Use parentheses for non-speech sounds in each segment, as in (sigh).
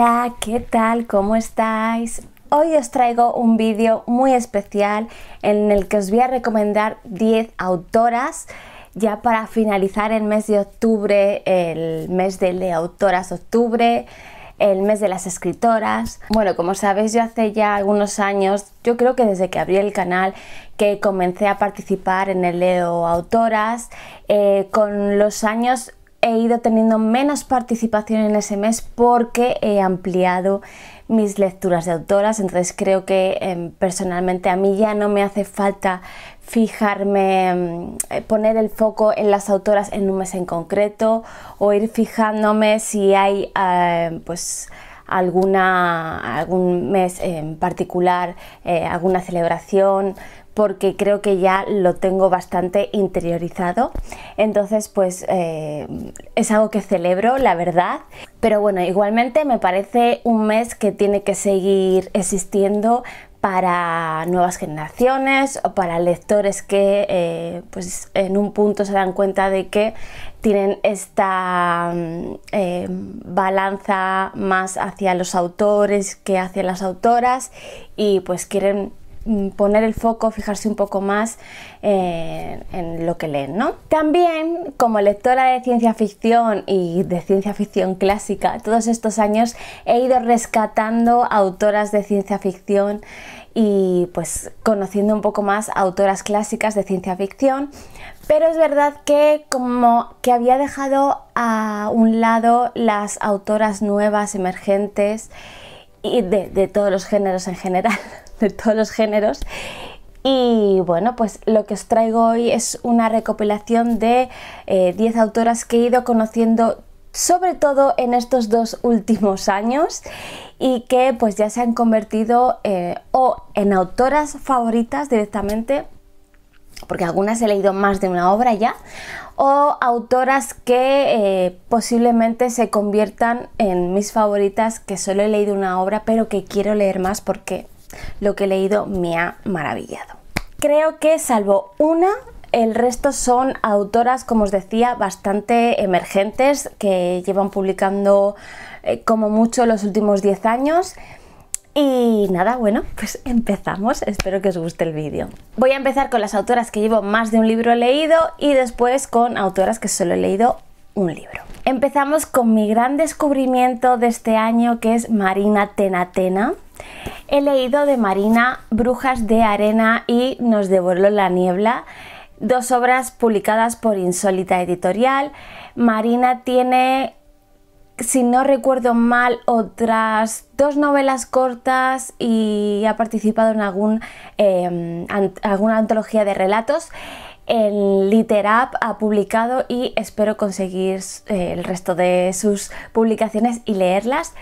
Hola, ¿qué tal? ¿Cómo estáis? Hoy os traigo un vídeo muy especial en el que os voy a recomendar 10 autoras ya para finalizar el mes de octubre, el mes de autoras octubre, el mes de las escritoras. Bueno, como sabéis, yo hace ya algunos años, yo creo que desde que abrí el canal, que comencé a participar en el Leo Autoras. Eh, con los años he ido teniendo menos participación en ese mes porque he ampliado mis lecturas de autoras, entonces creo que em, personalmente a mí ya no me hace falta fijarme, em, eh, poner el foco en las autoras en un mes en concreto o ir fijándome si hay em, pues alguna, algún mes en particular, eh, alguna celebración, porque creo que ya lo tengo bastante interiorizado. Entonces, pues eh, es algo que celebro, la verdad. Pero bueno, igualmente me parece un mes que tiene que seguir existiendo para nuevas generaciones o para lectores que eh, pues en un punto se dan cuenta de que tienen esta mm, eh, balanza más hacia los autores que hacia las autoras y pues quieren Mm, poner el foco, fijarse un poco más eh, en, lo que leen, ¿no? También, como lectora de ciencia ficción y de ciencia ficción clásica, todos estos años he ido rescatando autoras de ciencia ficción y pues conociendo un poco más autoras clásicas de ciencia ficción, pero es verdad que como que había dejado a un lado las autoras nuevas, emergentes y de todos los géneros en general. (laughs) de todos los géneros. Y bueno, pues lo que os traigo hoy es una recopilación de 10 eh, autoras que he ido conociendo sobre todo en estos dos últimos años y que pues ya se han convertido eh, o en autoras favoritas directamente porque algunas he leído más de una obra ya, o autoras que eh, posiblemente se conviertan en mis favoritas, que solo he leído una obra, pero que quiero leer más porque lo que he leído me ha maravillado. Creo que salvo una, el resto son autoras, como os decía, bastante emergentes que llevan publicando eh, como mucho los últimos 10 años. Y nada, bueno, pues (laughs) empezamos. Espero que os guste el vídeo. Voy a empezar con las autoras que llevo más de un libro leído y después con autoras que solo he leído un libro. Empezamos con mi gran descubrimiento de este año que es Marina Tenatena. He leído de Marina Brujas de Arena y Nos devoró la niebla, dos obras publicadas por Insólita Editorial. Marina tiene, si no recuerdo mal, otras dos novelas cortas y ha participado en algún, em, alguna antología de relatos el Literap ha publicado y espero conseguir eh, el resto de sus publicaciones y leerlas.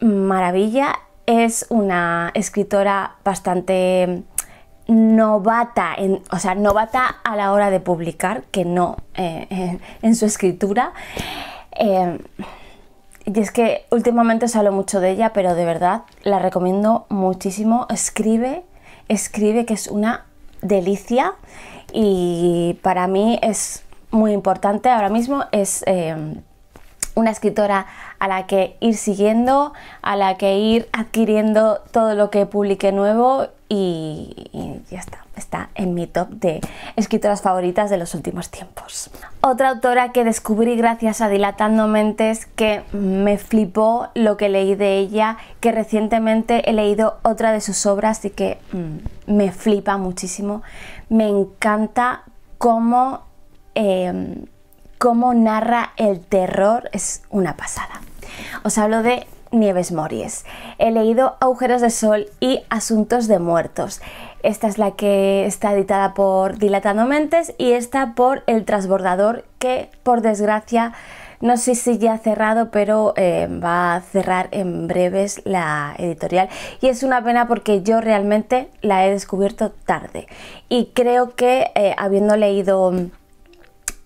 Maravilla, es una escritora bastante novata, en, o sea, novata a la hora de publicar, que no eh, en, su escritura. Em, y es que últimamente os hablo mucho de ella, pero de verdad la recomiendo muchísimo. Escribe, escribe que es una delicia y para mí es muy importante ahora mismo, es em, una escritora a la que ir siguiendo, a la que ir adquiriendo todo lo que publique nuevo y, ya está, está en mi top de escritoras favoritas de los últimos tiempos. Otra autora que descubrí gracias a Dilatando Mentes que me flipó lo que leí de ella, que recientemente he leído otra de sus obras y que mm, me flipa muchísimo, me encanta cómo, eh, cómo narra el terror, es una pasada. Os hablo de Nieves Mories. He leído Agujeros de Sol y Asuntos de Muertos. Esta es la que está editada por Dilatando Mentes y esta por El Transbordador, que por desgracia no sé si ya ha cerrado, pero eh, va a cerrar en breves la editorial. Y es una pena porque yo realmente la he descubierto tarde. Y creo que eh, habiendo leído mm,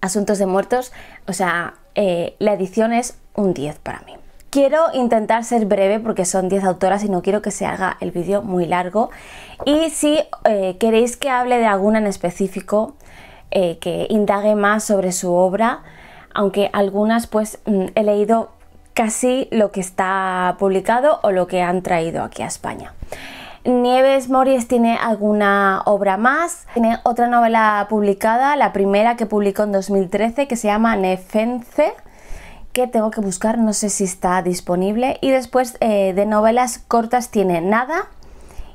Asuntos de Muertos, o sea, eh, la edición es un 10 para mí. Quiero intentar ser breve porque son 10 autoras y no quiero que se haga el vídeo muy largo. Y si queréis que hable de alguna en específico, que indague más sobre su obra, aunque algunas pues mm, he leído casi lo que está publicado o lo que han traído aquí a España. Nieves Moris tiene alguna obra más. Tiene otra novela publicada, la primera que publicó en 2013, que se llama Nefence, que tengo que buscar, no sé si está disponible. Y después eh, de novelas cortas tiene Nada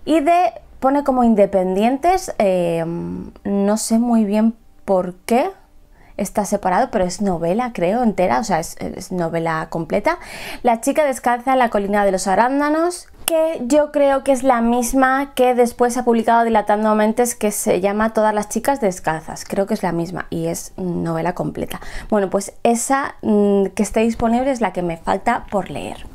y de pone como independientes, eh, no sé muy bien por qué, está separado, pero es novela, creo, entera, o sea, es, novela completa. La chica descalza en la colina de los arándanos, que yo creo que es la misma que después ha publicado Dilatando Mentes, que se llama Todas las chicas descalzas. Creo que es la misma y es novela completa. Bueno, pues esa mm, que esté disponible es la que me falta por leer.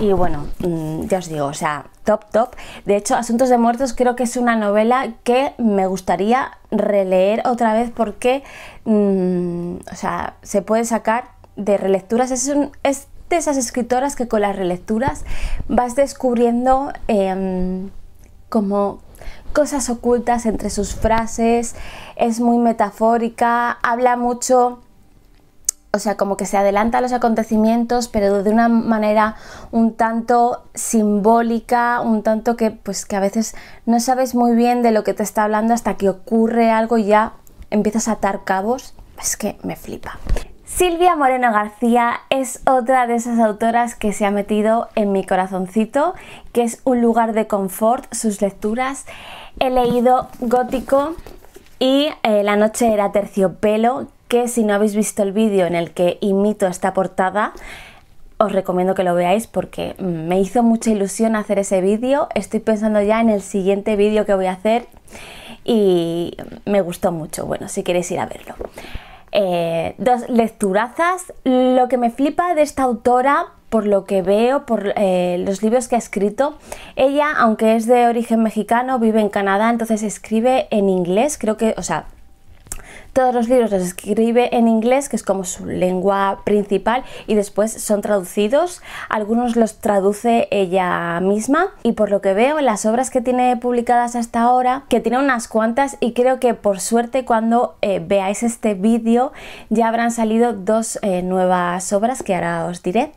Y bueno, mm, ya os digo, o sea, top, top. De hecho, Asuntos de Muertos creo que es una novela que me gustaría releer otra vez porque, mm, o sea, se puede sacar de relecturas. Es, de esas escritoras que con las relecturas vas descubriendo em, como cosas ocultas entre sus frases, es muy metafórica, habla mucho o sea, como que se adelanta a los acontecimientos, pero de una manera un tanto simbólica, un tanto que pues que a veces no sabes muy bien de lo que te está hablando hasta que ocurre algo y ya empiezas a atar cabos. Es que me flipa. Silvia Moreno García es otra de esas autoras que se ha metido en mi corazoncito, que es un lugar de confort, sus lecturas. He leído Gótico, y eh, La noche era terciopelo, que si no habéis visto el vídeo en el que imito esta portada, os recomiendo que lo veáis porque mm, me hizo mucha ilusión hacer ese vídeo. Estoy pensando ya en el siguiente vídeo que voy a hacer y me gustó mucho. Bueno, si queréis ir a verlo. Eh, dos lecturazas. Lo que me flipa de esta autora, por lo que veo, por eh, los libros que ha escrito, ella, aunque es de origen mexicano, vive en Canadá, entonces escribe en inglés, creo que, o sea, todos los libros los escribe en inglés, que es como su lengua principal, y después son traducidos. Algunos los traduce ella misma y por lo que veo, las obras que tiene publicadas hasta ahora, que tiene unas cuantas y creo que por suerte cuando eh, veáis este vídeo ya habrán salido dos eh, nuevas obras que ahora os diré.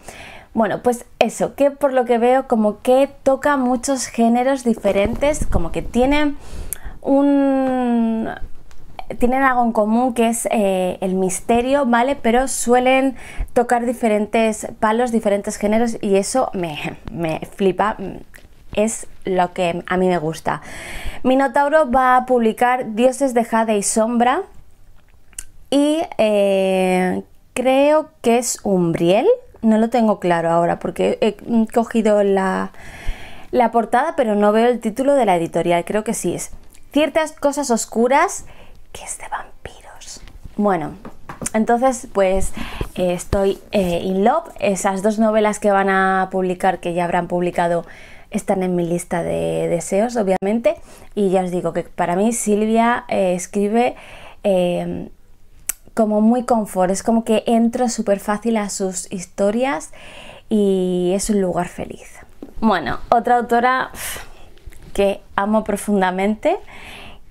Bueno, pues eso, que por lo que veo como que toca muchos géneros diferentes, como que tiene un, tienen algo en común que es eh, el misterio, ¿vale? Pero suelen tocar diferentes palos, diferentes géneros y eso me, me flipa, mm, es lo que a mí me gusta. Minotauro va a publicar Dioses de Jade y Sombra y eh, creo que es Umbriel, no lo tengo claro ahora porque he mm, cogido la, la portada pero no veo el título de la editorial, creo que sí es. Ciertas cosas oscuras que es de vampiros. Bueno, entonces pues eh, estoy en eh, in love. Esas dos novelas que van a publicar, que ya habrán publicado, están en mi lista de deseos, obviamente. Y ya os digo que para mí Silvia eh, escribe em, como muy confort. Es como que entro súper fácil a sus historias y es un lugar feliz. Bueno, otra autora que amo profundamente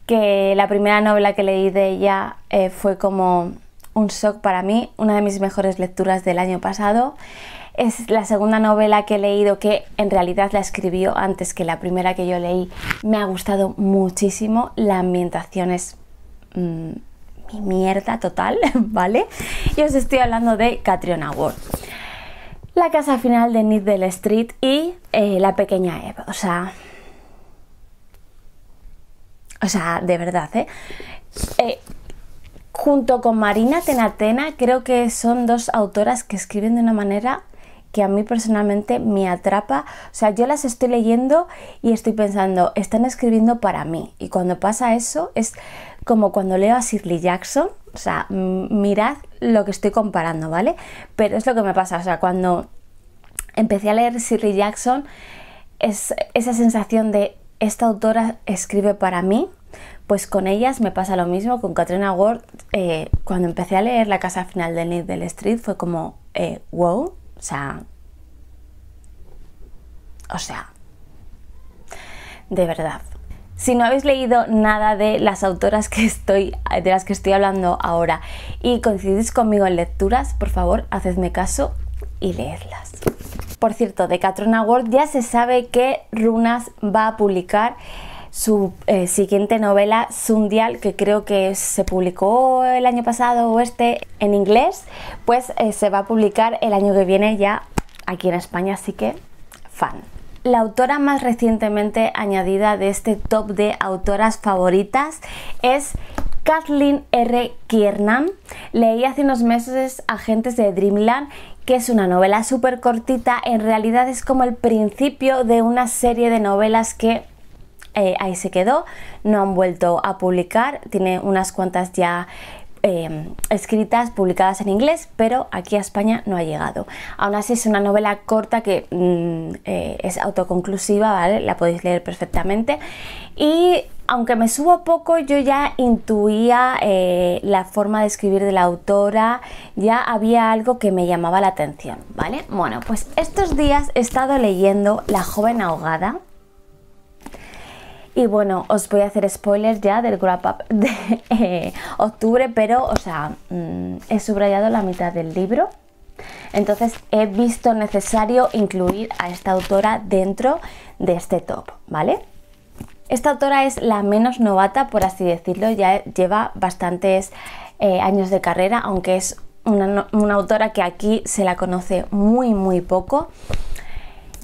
que la primera novela que leí de ella eh, fue como un shock para mí, una de mis mejores lecturas del año pasado. Es la segunda novela que he leído que en realidad la escribió antes que la primera que yo leí. Me ha gustado muchísimo, la ambientación es mm, mi mierda total, (laughs) ¿vale? Y os estoy hablando de Catriona Ward. La casa final de Needle Street y eh, La pequeña Eva. O sea, o sea, de verdad, ¿eh? ¿eh? junto con Marina Tenatena, creo que son dos autoras que escriben de una manera que a mí personalmente me atrapa. O sea, yo las estoy leyendo y estoy pensando, están escribiendo para mí. Y cuando pasa eso es como cuando leo a Shirley Jackson. O sea, mirad lo que estoy comparando, ¿vale? Pero es lo que me pasa. O sea, cuando empecé a leer Shirley Jackson, es esa sensación de esta autora escribe para mí, pues con ellas me pasa lo mismo. Con Katrina Ward, eh, cuando empecé a leer La Casa Final de Neil del Street, fue como, eh, wow, o sea. O sea. De verdad. Si no habéis leído nada de las autoras que estoy, de las que estoy hablando ahora y coincidís conmigo en lecturas, por favor, hacedme caso y leedlas. Por cierto, de Catrona World ya se sabe que Runas va a publicar su eh, siguiente novela, Sundial, que creo que se publicó el año pasado o este en inglés, pues eh, se va a publicar el año que viene ya aquí en España, así que fan. La autora más recientemente añadida de este top de autoras favoritas es Kathleen R. Kiernan. Leí hace unos meses Agentes de Dreamland que es una novela súper cortita, en realidad es como el principio de una serie de novelas que eh, ahí se quedó, no han vuelto a publicar, tiene unas cuantas ya em, escritas, publicadas en inglés, pero aquí a España no ha llegado. Aún así es una novela corta que mm, eh, es autoconclusiva, ¿vale? La podéis leer perfectamente. Y aunque me subo poco, yo ya intuía eh, la forma de escribir de la autora, ya había algo que me llamaba la atención, ¿vale? Bueno, pues estos días he estado leyendo La joven ahogada. Y bueno, os voy a hacer spoilers ya del wrap up (laughs) de eh, octubre, pero, o sea, mm, he subrayado la mitad del libro. Entonces he visto necesario incluir a esta autora dentro de este top, ¿vale? Esta autora es la menos novata, por así decirlo, ya lleva bastantes eh, años de carrera, aunque es una, autora que aquí se la conoce muy, muy poco.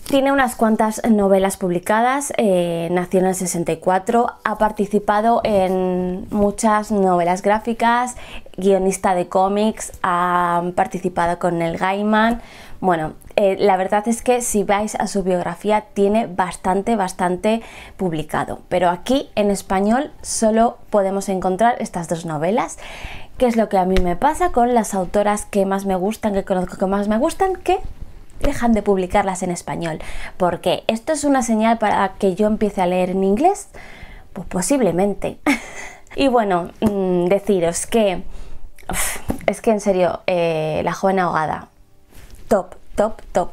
Tiene unas cuantas novelas publicadas, eh, nació en el 64, ha participado en muchas novelas gráficas, guionista de cómics, ha participado con el Gaiman, bueno, eh, la verdad es que si vais a su biografía tiene bastante, bastante publicado. Pero aquí en español solo podemos encontrar estas dos novelas, que es lo que a mí me pasa con las autoras que más me gustan, que conozco que más me gustan, que dejan de publicarlas en español. Porque esto es una señal para que yo empiece a leer en inglés, pues posiblemente. (laughs) y bueno, mm, deciros que... es que en serio, eh, La joven ahogada, top, top, top.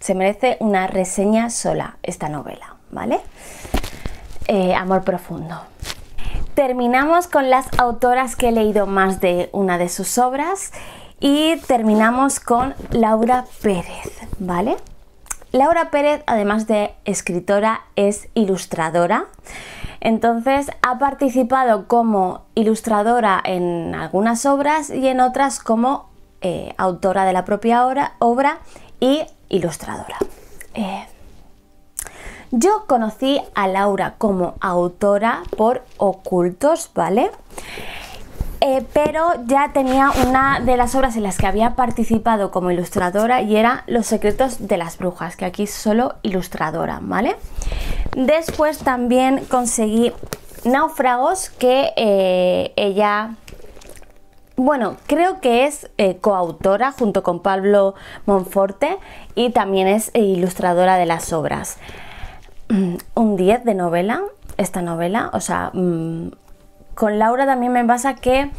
Se merece una reseña sola esta novela, ¿vale? Eh, amor profundo. Terminamos con las autoras que he leído más de una de sus obras y terminamos con Laura Pérez, ¿vale? Laura Pérez, además de escritora, es ilustradora. Entonces ha participado como ilustradora en algunas obras y en otras como eh, autora de la propia obra, y ilustradora. Eh, yo conocí a Laura como autora por Ocultos, ¿vale? Eh, pero ya tenía una de las obras en las que había participado como ilustradora y era Los secretos de las brujas, que aquí solo ilustradora, ¿vale? Después también conseguí Náufragos, que ella bueno, creo que es eh, coautora junto con Pablo Monforte y también es eh, ilustradora de las obras. Mm, un 10 de novela, esta novela, o sea, mm, con Laura también me pasa que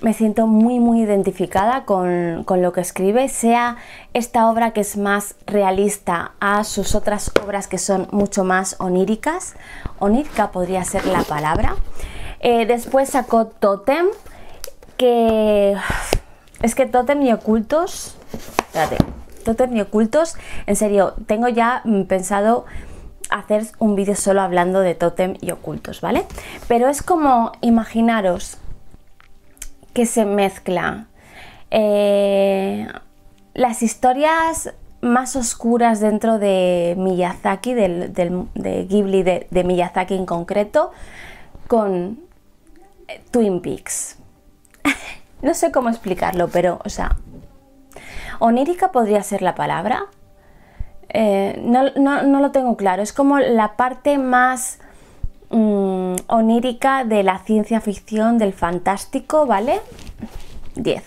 me siento muy muy identificada con, lo que escribe, sea esta obra que es más realista a sus otras obras que son mucho más oníricas, onírica podría ser la palabra. Eh, después sacó Totem, que... Es que Totem y Ocultos... Espérate. Totem y Ocultos, en serio, tengo ya mm, pensado hacer un vídeo solo hablando de Totem y Ocultos, ¿vale? Pero es como imaginaros que se mezcla eh, las historias más oscuras dentro de Miyazaki, de Ghibli de Miyazaki en concreto, con eh, Twin Peaks. No sé cómo explicarlo, pero, o sea, onírica podría ser la palabra. Eh, no, lo tengo claro. Es como la parte más mm, onírica de la ciencia ficción, del fantástico, ¿vale? 10.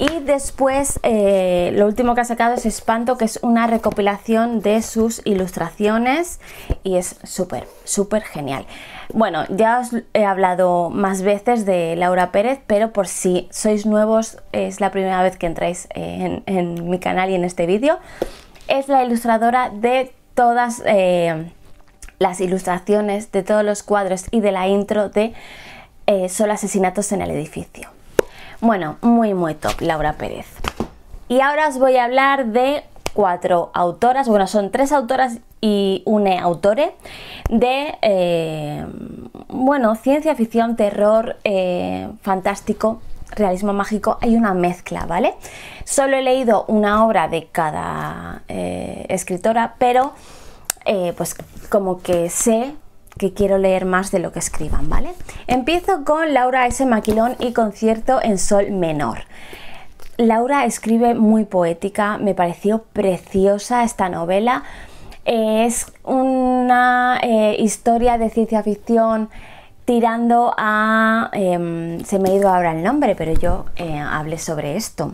Y después eh, lo último que ha sacado es Espanto, que es una recopilación de sus ilustraciones y es súper, súper genial. Bueno, ya os he hablado más veces de Laura Pérez, pero por si sois nuevos, es la primera vez que entráis en, mi canal y en este vídeo. Es la ilustradora de todas eh, las ilustraciones, de todos los cuadros y de la intro de eh, Solo asesinatos en el edificio. Bueno, muy muy top, Laura Pérez. Y ahora os voy a hablar de cuatro autoras, bueno, son tres autoras y un autore de, eh, bueno, ciencia ficción, terror, eh, fantástico, realismo mágico, hay una mezcla, ¿vale? Solo he leído una obra de cada eh, escritora, pero pues como que sé que quiero leer más de lo que escriban, ¿vale? Empiezo con Laura S. Maquilón y concierto en sol menor. Laura escribe muy poética, me pareció preciosa esta novela. es una eh, historia de ciencia ficción tirando a... Em, se me ha ido ahora el nombre, pero yo eh, hablé sobre esto.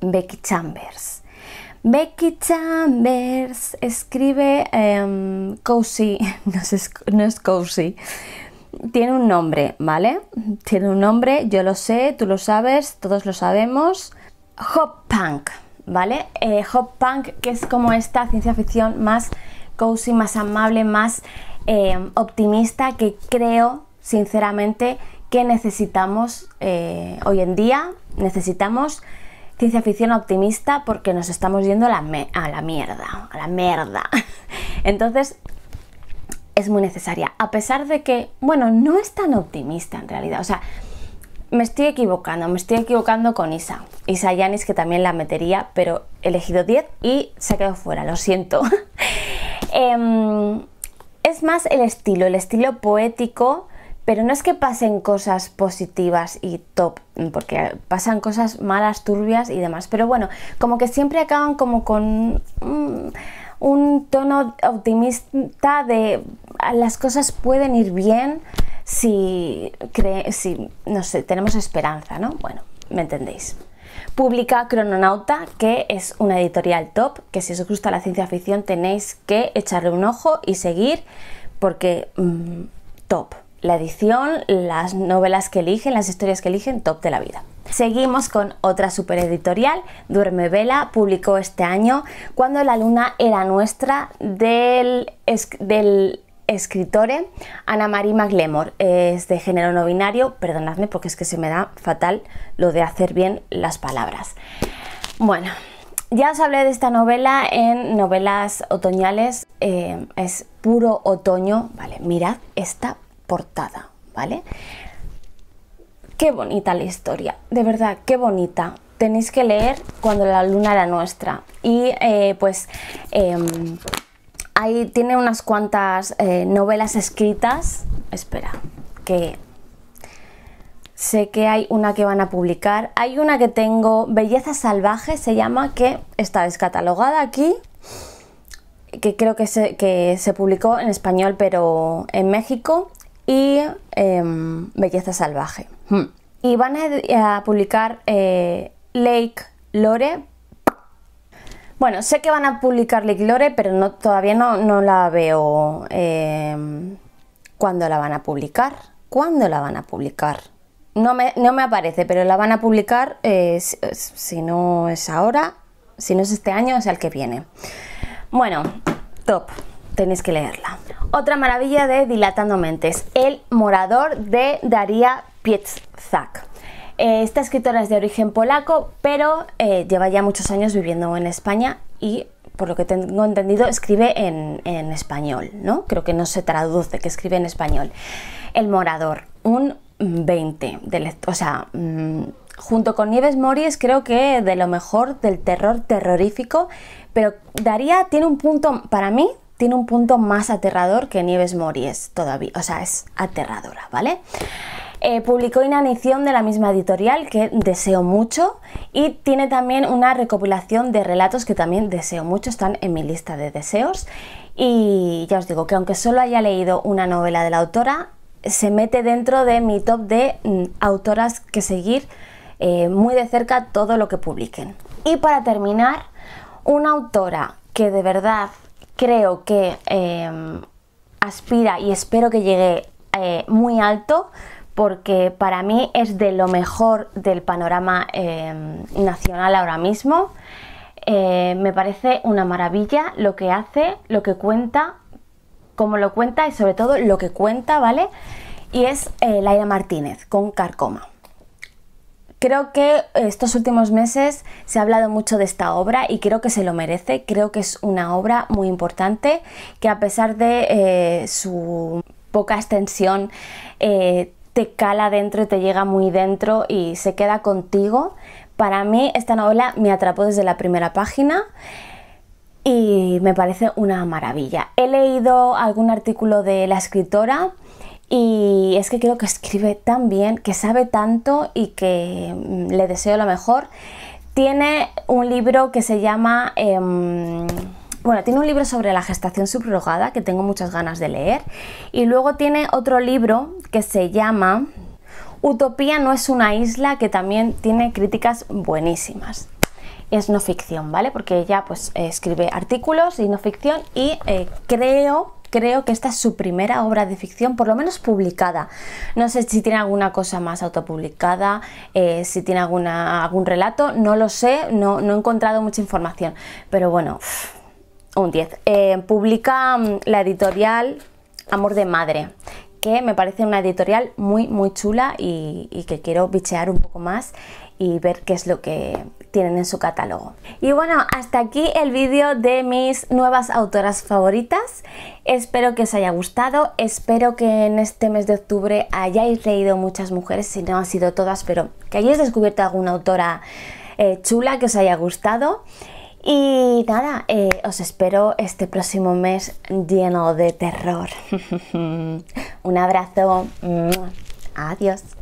Becky Chambers Becky Chambers escribe em, Cozy, (laughs) no es, Cozy, tiene un nombre, ¿vale? Tiene un nombre, yo lo sé, tú lo sabes, todos lo sabemos. Hop Punk, ¿vale? Eh, Hop Punk, que es como esta ciencia ficción más cozy, más amable, más em, optimista que creo, sinceramente, que necesitamos eh, hoy en día. Necesitamos ciencia ficción optimista porque nos estamos yendo a la, a la mierda, a la mierda. (laughs) Entonces, es muy necesaria, a pesar de que, bueno, no es tan optimista en realidad, o sea, me estoy equivocando, me estoy equivocando con Isa. Isa Yanis, que también la metería, pero he elegido 10 y se quedó fuera, lo siento. (laughs) Em, es más el estilo, el estilo poético pero no es que pasen cosas positivas y top, porque pasan cosas malas, turbias y demás. Pero bueno, como que siempre acaban como con mm, un tono optimista de ah, las cosas pueden ir bien si, si, tenemos esperanza, ¿no? Bueno, me entendéis publica Crononauta, que es una editorial top, que si os gusta la ciencia ficción tenéis que echarle un ojo y seguir, porque mm, top la edición, las novelas que eligen, las historias que eligen, top de la vida. Seguimos con otra editorial Duerme Vela, publicó este año Cuando la luna era nuestra del, del escritore eh, Ana Marie McLemore. Es de género no binario, perdonadme porque es que se me da fatal lo de hacer bien las palabras. Bueno, ya os hablé de esta novela en novelas otoñales, eh, es puro otoño, vale, mirad esta portada, ¿vale? Qué bonita la historia, de verdad, qué bonita. Tenéis que leer cuando la luna era nuestra. Y eh, pues em, ahí tiene unas cuantas eh, novelas escritas. Espera, que sé que hay una que van a publicar. Hay una que tengo, Belleza Salvaje se llama, que está descatalogada aquí, que creo que se, que se publicó en español, pero en México y em, Belleza Salvaje. Hmm. Y van a, publicar eh, Lake Lore. Bueno, sé que van a publicar Lake Lore, pero todavía no, no la veo. cuando em, ¿Cuándo la van a publicar? ¿Cuándo la van a publicar? No me, no me aparece, pero la van a publicar eh, si, si no es ahora, si no es este año, es el que viene. Bueno, top, tenéis que leerla. Otra maravilla de Dilatando Mentes, El Morador de Daria Pietzak. Eh, esta escritora es de origen polaco, pero eh, lleva ya muchos años viviendo en España y, por lo que tengo entendido, escribe en, español, ¿no? Creo que no se traduce, que escribe en español. El Morador, un 20 de o sea, mm, junto con Nieves Moris creo que de lo mejor del terror terrorífico, pero Daría tiene un punto para mí tiene un punto más aterrador que Nieves Mories todavía, o sea, es aterradora, ¿vale? Eh, publicó Inanición de la misma editorial que deseo mucho y tiene también una recopilación de relatos que también deseo mucho, están en mi lista de deseos y ya os digo que aunque solo haya leído una novela de la autora, se mete dentro de mi top de mm, autoras que seguir eh, muy de cerca todo lo que publiquen. Y para terminar, una autora que de verdad creo que em, aspira y espero que llegue eh, muy alto porque para mí es de lo mejor del panorama em, nacional ahora mismo. Eh, me parece una maravilla lo que hace, lo que cuenta, cómo lo cuenta y sobre todo lo que cuenta, ¿vale? Y es eh, Laira Martínez con Carcoma. Creo que estos últimos meses se ha hablado mucho de esta obra y creo que se lo merece. Creo que es una obra muy importante que a pesar de eh, su poca extensión eh, te cala dentro y te llega muy dentro y se queda contigo. Para mí esta novela me atrapó desde la primera página y me parece una maravilla. He leído algún artículo de la escritora y es que creo que escribe tan bien, que sabe tanto y que mm, le deseo lo mejor. Tiene un libro que se llama... Em, bueno, tiene un libro sobre la gestación subrogada que tengo muchas ganas de leer. Y luego tiene otro libro que se llama Utopía no es una isla que también tiene críticas buenísimas. Es no ficción, ¿vale? Porque ella pues escribe artículos y no ficción y eh, creo creo que esta es su primera obra de ficción, por lo menos publicada. No sé si tiene alguna cosa más autopublicada, eh, si tiene alguna, algún relato, no lo sé, no, no he encontrado mucha información, pero bueno, un 10. Eh, publica mm, la editorial Amor de Madre, que me parece una editorial muy, muy chula y que quiero bichear un poco más y ver qué es lo que, tienen en su catálogo. Y bueno, hasta aquí el vídeo de mis nuevas autoras favoritas. Espero que os haya gustado, espero que en este mes de octubre hayáis leído muchas mujeres, si no han sido todas, pero que hayáis descubierto alguna autora eh, chula que os haya gustado. Y nada, eh, os espero este próximo mes lleno de terror. (laughs) Un abrazo. Adiós.